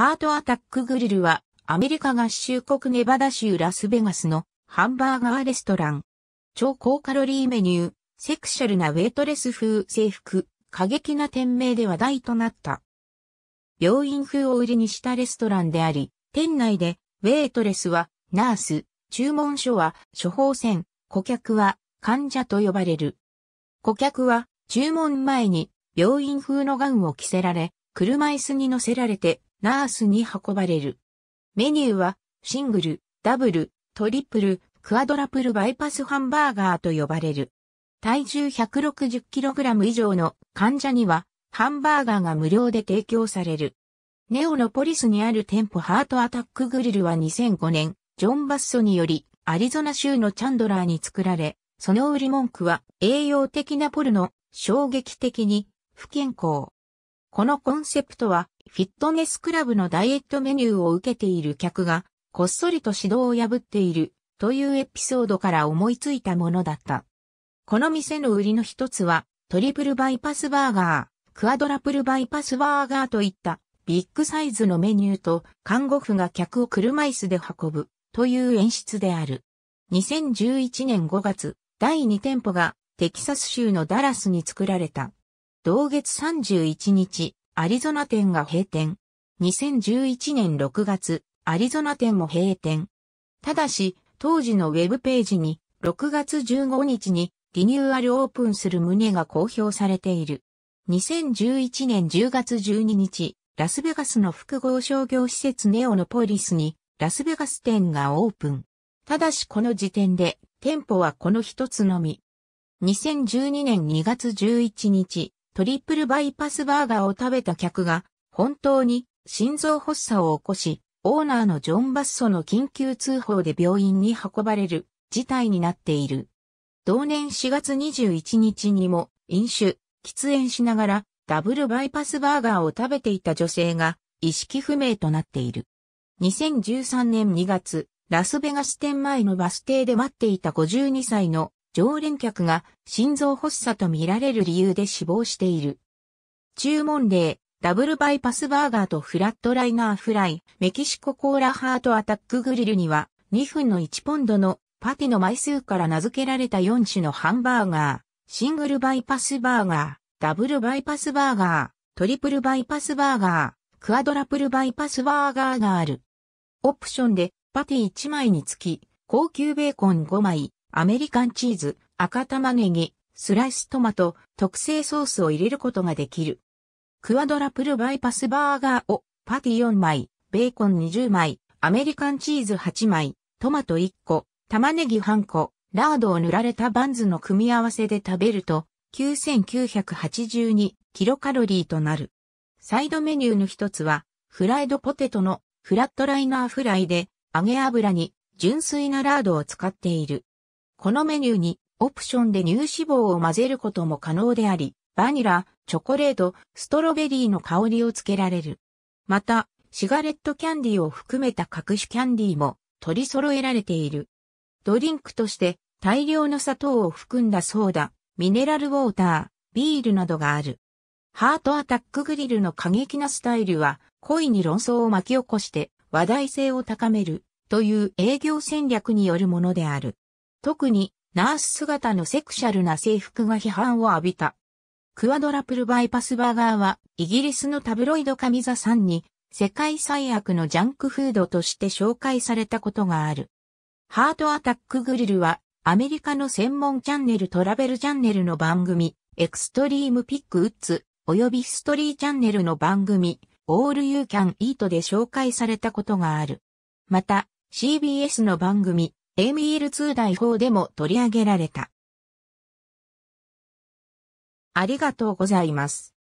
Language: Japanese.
ハートアタックグリルはアメリカ合衆国ネバダ州ラスベガスのハンバーガーレストラン。超高カロリーメニュー、セクシャルなウェイトレス風制服、過激な店名で話題となった。病院風を売りにしたレストランであり、店内でウェイトレスはナース、注文書は処方箋、顧客は患者と呼ばれる。顧客は注文前に病院風のガウンを着せられ、車椅子に乗せられてナースに運ばれる。メニューは、シングル、ダブル、トリプル、クアドラプルバイパスハンバーガーと呼ばれる。体重 160kg 以上の患者には、ハンバーガーが無料で提供される。ネオノポリスにある店舗ハートアタックグリルは2005年、ジョン・バッソにより、アリゾナ州のチャンドラーに作られ、その売り文句は、栄養的なポルノ、衝撃的に、不健康。このコンセプトは、フィットネスクラブのダイエットメニューを受けている客が、こっそりと指導を破っている、というエピソードから思いついたものだった。この店の売りの一つは、トリプルバイパスバーガー、クアドラプルバイパスバーガーといったビッグサイズのメニューと看護婦が客を車椅子で運ぶという演出である。2011年5月、第2店舗がテキサス州のダラスに作られた。同月31日、アリゾナ店が閉店。2011年6月、アリゾナ店も閉店。ただし、当時のウェブページに、6月15日にリニューアルオープンする旨が公表されている。2011年10月12日、ラスベガスの複合商業施設ネオノポリスに、ラスベガス店がオープン。ただしこの時点で、店舗はこの一つのみ。2012年2月11日、トリプルバイパスバーガーを食べた客が、本当に心臓発作を起こし、オーナーのジョン・バッソの緊急通報で病院に運ばれる事態になっている。同年4月21日にも飲酒、喫煙しながらダブルバイパスバーガーを食べていた女性が意識不明となっている。2013年2月、ラスベガス店前のバス停で待っていた52歳の常連客が心臓発作と見られる理由で死亡している。注文例、ダブルバイパスバーガーとフラットライナーフライ、メキシココーラハートアタックグリルには2分の1ポンドのパティの枚数から名付けられた4種のハンバーガー、シングルバイパスバーガー、ダブルバイパスバーガー、トリプルバイパスバーガー、クアドラプルバイパスバーガーがある。オプションでパティ1枚につき、高級ベーコン5枚、アメリカンチーズ、赤玉ねぎ、スライストマト、特製ソースを入れることができる。クワドラプルバイパスバーガーをパティ4枚、ベーコン20枚、アメリカンチーズ8枚、トマト1個、玉ねぎ半個、ラードを塗られたバンズの組み合わせで食べると、9982キロカロリーとなる。サイドメニューの一つは、フライドポテトのフラットライナーフライで、揚げ油に純粋なラードを使っている。このメニューにオプションで乳脂肪を混ぜることも可能であり、バニラ、チョコレート、ストロベリーの香りをつけられる。また、シガレットキャンディを含めた各種キャンディも取り揃えられている。ドリンクとして大量の砂糖を含んだソーダ、ミネラルウォーター、ビールなどがある。ハートアタックグリルの過激なスタイルは恋に論争を巻き起こして話題性を高めるという営業戦略によるものである。特にナース姿のセクシャルな制服が批判を浴びた。クワドラプルバイパスバーガーはイギリスのタブロイドカミザさんに世界最悪のジャンクフードとして紹介されたことがある。ハートアタックグリルはアメリカの専門チャンネルトラベルチャンネルの番組エクストリームピックウッズ及びヒストリーチャンネルの番組オールユーキャンイートで紹介されたことがある。また CBS の番組 AML2 代表でも取り上げられた。ありがとうございます。